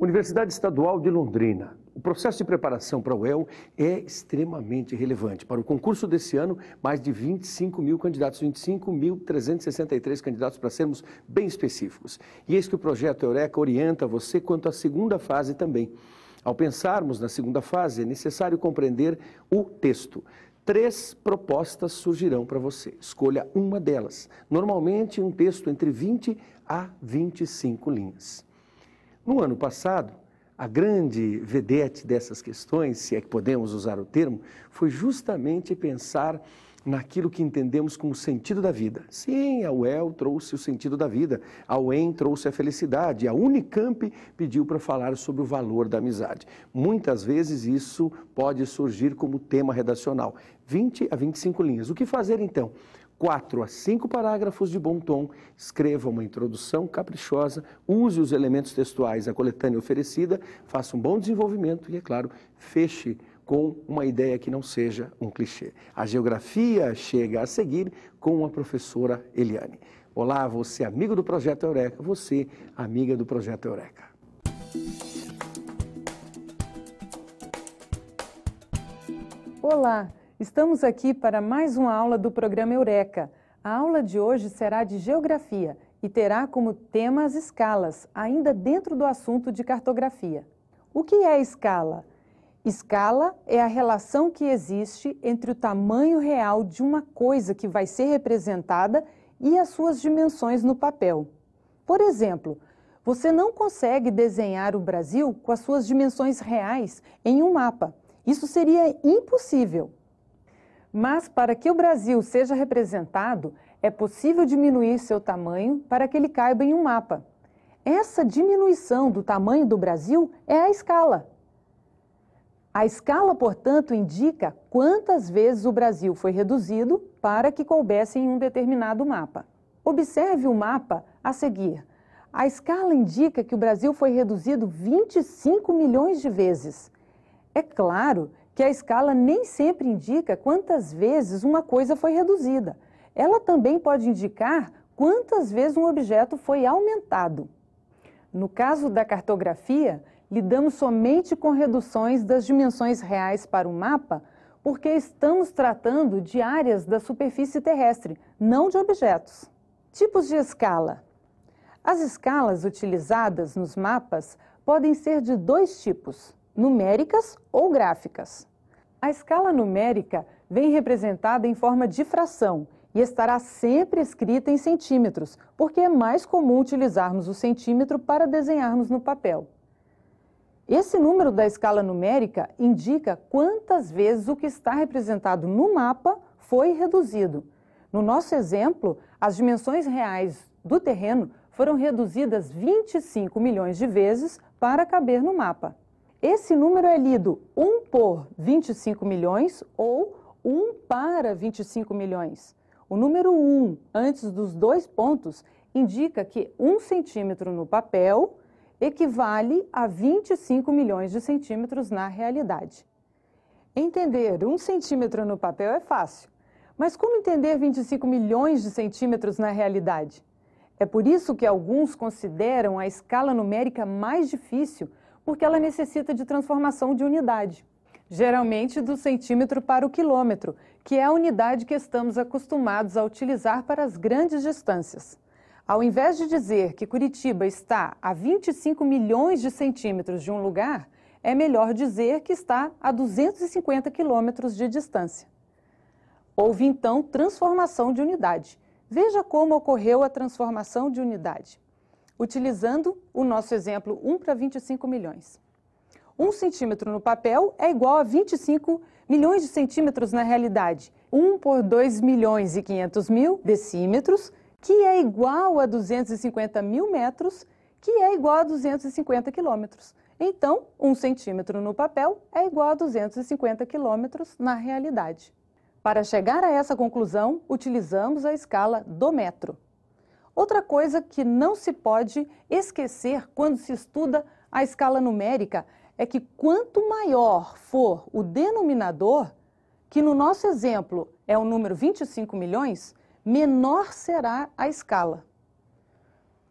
Universidade Estadual de Londrina. O processo de preparação para o UEL é extremamente relevante. Para o concurso desse ano, mais de 25 mil candidatos, 25.363 candidatos, para sermos bem específicos. E eis que o projeto Eureka orienta você quanto à segunda fase também. Ao pensarmos na segunda fase, é necessário compreender o texto. Três propostas surgirão para você. Escolha uma delas. Normalmente, um texto entre 20 a 25 linhas. No ano passado, a grande vedete dessas questões, se é que podemos usar o termo, foi justamente pensar naquilo que entendemos como sentido da vida. Sim, a UEL trouxe o sentido da vida, a UEM trouxe a felicidade, a Unicamp pediu para falar sobre o valor da amizade. Muitas vezes isso pode surgir como tema redacional. 20 a 25 linhas. O que fazer então? quatro a cinco parágrafos de bom tom, escreva uma introdução caprichosa, use os elementos textuais da coletânea oferecida, faça um bom desenvolvimento e, é claro, feche com uma ideia que não seja um clichê. A geografia chega a seguir com a professora Eliane. Olá, você amigo do Projeto Eureka, você amiga do Projeto Eureka. Olá, Estamos aqui para mais uma aula do programa Eureka. A aula de hoje será de Geografia e terá como tema as escalas, ainda dentro do assunto de cartografia. O que é escala? Escala é a relação que existe entre o tamanho real de uma coisa que vai ser representada e as suas dimensões no papel. Por exemplo, você não consegue desenhar o Brasil com as suas dimensões reais em um mapa. Isso seria impossível. Mas para que o Brasil seja representado, é possível diminuir seu tamanho para que ele caiba em um mapa. Essa diminuição do tamanho do Brasil é a escala. A escala, portanto, indica quantas vezes o Brasil foi reduzido para que coubesse em um determinado mapa. Observe o mapa a seguir. A escala indica que o Brasil foi reduzido 25 milhões de vezes. É claro que a escala nem sempre indica quantas vezes uma coisa foi reduzida. Ela também pode indicar quantas vezes um objeto foi aumentado. No caso da cartografia, lidamos somente com reduções das dimensões reais para o mapa, porque estamos tratando de áreas da superfície terrestre, não de objetos. Tipos de escala: as escalas utilizadas nos mapas podem ser de dois tipos numéricas ou gráficas. A escala numérica vem representada em forma de fração e estará sempre escrita em centímetros, porque é mais comum utilizarmos o centímetro para desenharmos no papel. Esse número da escala numérica indica quantas vezes o que está representado no mapa foi reduzido. No nosso exemplo, as dimensões reais do terreno foram reduzidas 25 milhões de vezes para caber no mapa. Esse número é lido 1 por 25 milhões ou 1 para 25 milhões. O número 1 antes dos dois pontos indica que 1 centímetro no papel equivale a 25 milhões de centímetros na realidade. Entender 1 centímetro no papel é fácil, mas como entender 25 milhões de centímetros na realidade? É por isso que alguns consideram a escala numérica mais difícil porque ela necessita de transformação de unidade, geralmente do centímetro para o quilômetro, que é a unidade que estamos acostumados a utilizar para as grandes distâncias. Ao invés de dizer que Curitiba está a 25 milhões de centímetros de um lugar, é melhor dizer que está a 250 quilômetros de distância. Houve então transformação de unidade. Veja como ocorreu a transformação de unidade utilizando o nosso exemplo 1 para 25 milhões. 1 centímetro no papel é igual a 25 milhões de centímetros na realidade. 1 por 2 milhões e 500 mil decímetros, que é igual a 250 mil metros, que é igual a 250 quilômetros. Então, 1 centímetro no papel é igual a 250 quilômetros na realidade. Para chegar a essa conclusão, utilizamos a escala do metro. Outra coisa que não se pode esquecer quando se estuda a escala numérica é que quanto maior for o denominador, que no nosso exemplo é o número 25 milhões, menor será a escala.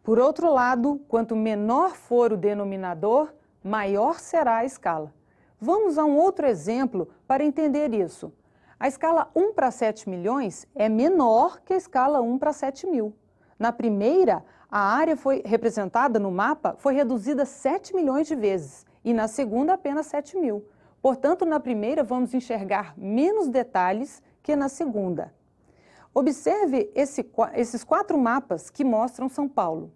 Por outro lado, quanto menor for o denominador, maior será a escala. Vamos a um outro exemplo para entender isso. A escala 1 para 7 milhões é menor que a escala 1 para 7 mil. Na primeira, a área foi representada no mapa foi reduzida 7 milhões de vezes e na segunda apenas 7 mil. Portanto, na primeira vamos enxergar menos detalhes que na segunda. Observe esse, esses quatro mapas que mostram São Paulo.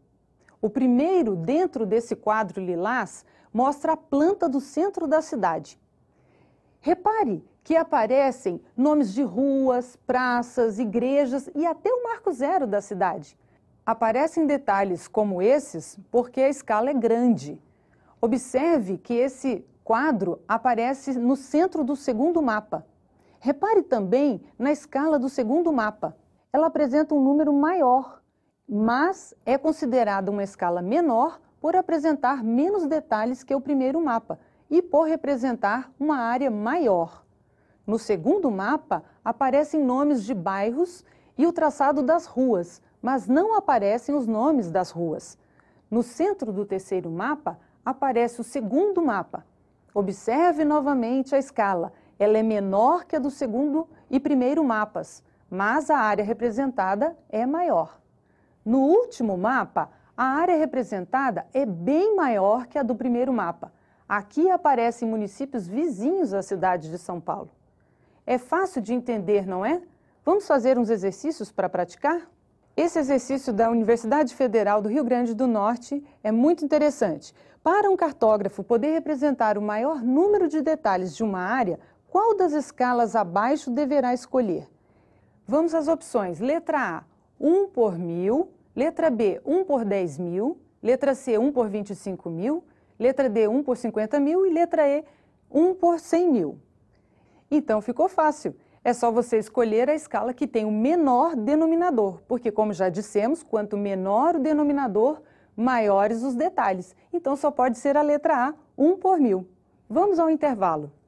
O primeiro, dentro desse quadro lilás, mostra a planta do centro da cidade. Repare que aparecem nomes de ruas, praças, igrejas e até o marco zero da cidade. Aparecem detalhes como esses porque a escala é grande. Observe que esse quadro aparece no centro do segundo mapa. Repare também na escala do segundo mapa. Ela apresenta um número maior, mas é considerada uma escala menor por apresentar menos detalhes que o primeiro mapa e por representar uma área maior. No segundo mapa, aparecem nomes de bairros e o traçado das ruas, mas não aparecem os nomes das ruas. No centro do terceiro mapa aparece o segundo mapa. Observe novamente a escala. Ela é menor que a do segundo e primeiro mapas, mas a área representada é maior. No último mapa, a área representada é bem maior que a do primeiro mapa. Aqui aparecem municípios vizinhos à cidade de São Paulo. É fácil de entender, não é? Vamos fazer uns exercícios para praticar? Esse exercício da Universidade Federal do Rio Grande do Norte é muito interessante. Para um cartógrafo poder representar o maior número de detalhes de uma área, qual das escalas abaixo deverá escolher? Vamos às opções. Letra A, 1 por 1.000. Letra B, 1 por 10.000. Letra C, 1 por 25.000. Letra D, 1 por 50.000. E letra E, 1 por 100.000. Então ficou fácil. É só você escolher a escala que tem o menor denominador, porque, como já dissemos, quanto menor o denominador, maiores os detalhes. Então, só pode ser a letra A, 1 por mil. Vamos ao intervalo.